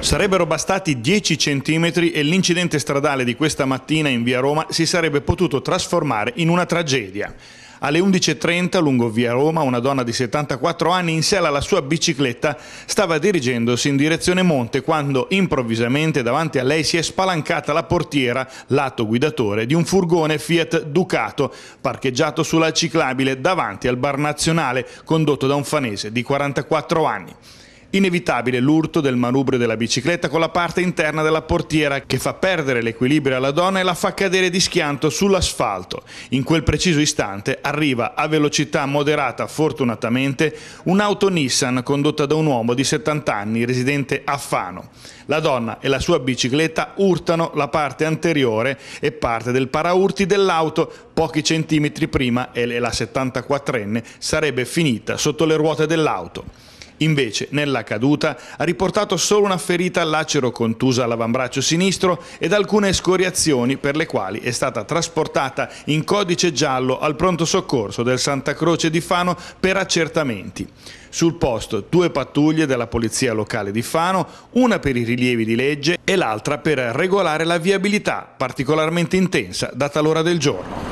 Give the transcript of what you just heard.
Sarebbero bastati 10 centimetri e l'incidente stradale di questa mattina in via Roma si sarebbe potuto trasformare in una tragedia. Alle 11.30 lungo via Roma una donna di 74 anni in sella alla sua bicicletta stava dirigendosi in direzione monte quando improvvisamente davanti a lei si è spalancata la portiera lato guidatore di un furgone Fiat Ducato parcheggiato sulla ciclabile davanti al bar nazionale condotto da un fanese di 44 anni. Inevitabile l'urto del manubrio della bicicletta con la parte interna della portiera che fa perdere l'equilibrio alla donna e la fa cadere di schianto sull'asfalto. In quel preciso istante arriva a velocità moderata fortunatamente un'auto Nissan condotta da un uomo di 70 anni residente a Fano. La donna e la sua bicicletta urtano la parte anteriore e parte del paraurti dell'auto pochi centimetri prima e la 74enne sarebbe finita sotto le ruote dell'auto. Invece, nella caduta, ha riportato solo una ferita al lacero contusa all'avambraccio sinistro ed alcune scoriazioni per le quali è stata trasportata in codice giallo al pronto soccorso del Santa Croce di Fano per accertamenti. Sul posto due pattuglie della polizia locale di Fano, una per i rilievi di legge e l'altra per regolare la viabilità particolarmente intensa data l'ora del giorno.